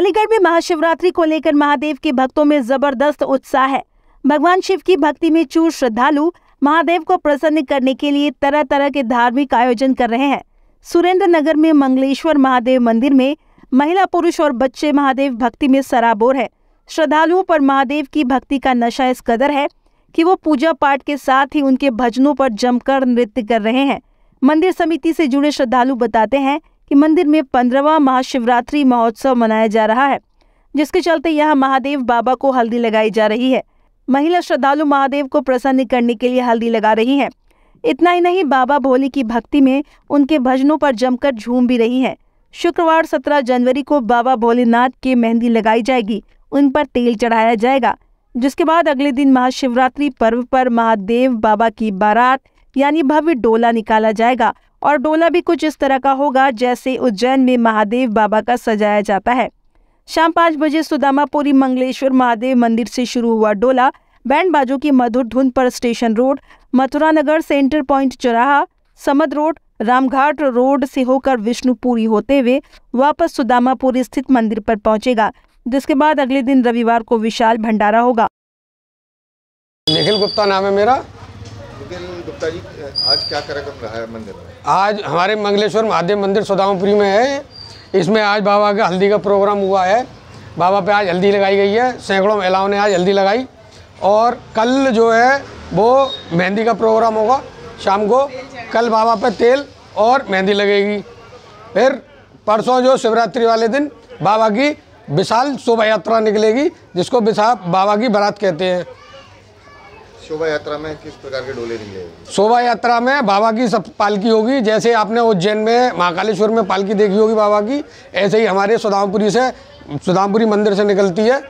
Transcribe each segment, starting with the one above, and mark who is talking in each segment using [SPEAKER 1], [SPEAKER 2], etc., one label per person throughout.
[SPEAKER 1] अलीगढ़ में महाशिवरात्रि को लेकर महादेव के भक्तों में जबरदस्त उत्साह है भगवान शिव की भक्ति में चूर श्रद्धालु महादेव को प्रसन्न करने के लिए तरह तरह के धार्मिक आयोजन कर रहे हैं सुरेंद्र नगर में मंगलेश्वर महादेव मंदिर में महिला पुरुष और बच्चे महादेव भक्ति में सराबोर है श्रद्धालुओं पर महादेव की भक्ति का नशा इस कदर है कि वो पूजा पाठ के साथ ही उनके भजनों पर जमकर नृत्य कर रहे हैं मंदिर समिति से जुड़े श्रद्धालु बताते हैं कि मंदिर में पंद्रवा महाशिवरात्रि महोत्सव मनाया जा रहा है जिसके चलते यहाँ महादेव बाबा को हल्दी लगाई जा रही है महिला श्रद्धालु महादेव को प्रसन्न करने के लिए हल्दी लगा रही हैं इतना ही नहीं बाबा भोले की भक्ति में उनके भजनों पर जमकर झूम भी रही हैं शुक्रवार 17 जनवरी को बाबा भोलेनाथ के मेहंदी लगाई जाएगी उन पर तेल चढ़ाया जाएगा जिसके बाद अगले दिन महाशिवरात्रि पर्व पर महादेव बाबा की बारात यानी भव्य डोला निकाला जाएगा और डोला भी कुछ इस तरह का होगा जैसे उज्जैन में महादेव बाबा का सजाया जाता है शाम पाँच बजे सुदामापुरी मंगलेश्वर महादेव मंदिर से शुरू हुआ डोला बैंड बाजों की मधुर धुन पर station road Mathura Nagar center point चौराहा समद रोड रामघाट रोड से होकर विष्णुपुरी होते हुए वापस सुदामापुरी स्थित मंदिर पर पहुंचेगा जिसके बाद अगले दिन रविवार को विशाल भंडारा होगा
[SPEAKER 2] निखिल गुप्ता नाम है मेरा गुप्ता जी आज क्या कार्यक्रम रहा है मंदिर में आज हमारे मंगलेश्वर महादेव मंदिर सुदामपुरी में है इसमें आज बाबा का हल्दी का प्रोग्राम हुआ है बाबा पे आज हल्दी लगाई गई है सैकड़ों महिलाओं ने आज हल्दी लगाई और कल जो है वो मेहंदी का प्रोग्राम होगा शाम को कल बाबा पे तेल और मेहंदी लगेगी फिर परसों जो शिवरात्रि वाले दिन बाबा की विशाल शोभा यात्रा निकलेगी जिसको विशाल बाबा की बारात कहते हैं शोभा यात्रा में किस प्रकार के डोले निकले शोभा यात्रा में बाबा की सब पालकी होगी जैसे आपने उज्जैन में महाकालेश्वर में पालकी देखी होगी बाबा की ऐसे ही हमारे सुदामपुरी से सुदामपुरी मंदिर से निकलती है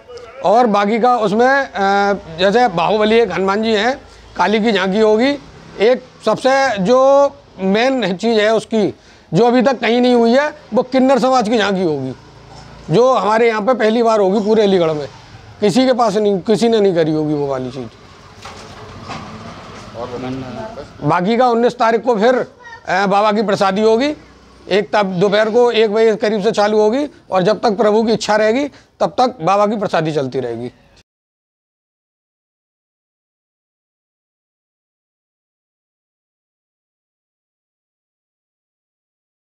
[SPEAKER 2] और बाकी का उसमें जैसे बाहुबली एक हनुमान जी हैं काली की झांकी होगी एक सबसे जो मेन चीज़ है उसकी जो अभी तक कहीं नहीं हुई है वो किन्नर समाज की झांकी होगी जो हमारे यहाँ पे पहली बार होगी पूरे अलीगढ़ में किसी के पास नहीं किसी ने नहीं करी होगी वो वाली चीज़ बाकी का उन्नीस तारीख को फिर बाबा की प्रसादी होगी एक तब दोपहर को एक बजे करीब से चालू होगी और जब तक प्रभु
[SPEAKER 1] की इच्छा रहेगी तब तक बाबा की प्रसादी चलती रहेगी